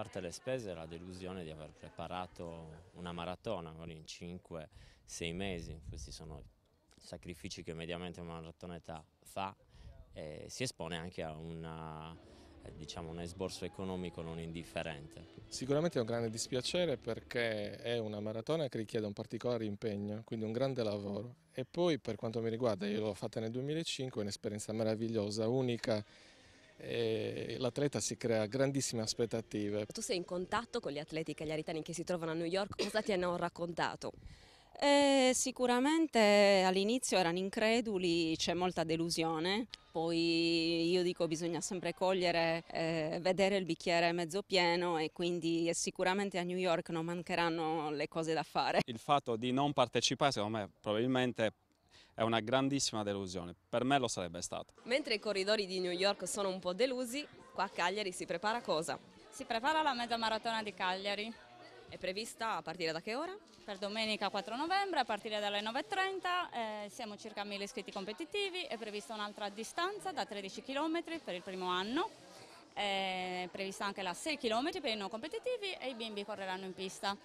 parte le spese la delusione di aver preparato una maratona in 5-6 mesi, questi sono i sacrifici che mediamente una maratoneta fa e si espone anche a una eh, diciamo, un esborso economico non indifferente. Sicuramente è un grande dispiacere perché è una maratona che richiede un particolare impegno, quindi un grande lavoro. E poi per quanto mi riguarda, io l'ho fatta nel 2005, un'esperienza meravigliosa, unica l'atleta si crea grandissime aspettative. Tu sei in contatto con gli atleti cagliaritani che si trovano a New York, cosa ti hanno raccontato? Eh, sicuramente all'inizio erano increduli, c'è molta delusione, poi io dico bisogna sempre cogliere, eh, vedere il bicchiere mezzo pieno e quindi sicuramente a New York non mancheranno le cose da fare. Il fatto di non partecipare secondo me probabilmente è una grandissima delusione, per me lo sarebbe stato. Mentre i corridori di New York sono un po' delusi, qua a Cagliari si prepara cosa? Si prepara la mezza maratona di Cagliari. È prevista a partire da che ora? Per domenica 4 novembre a partire dalle 9.30, eh, siamo circa 1000 iscritti competitivi, è prevista un'altra distanza da 13 km per il primo anno, è prevista anche la 6 km per i non competitivi e i bimbi correranno in pista.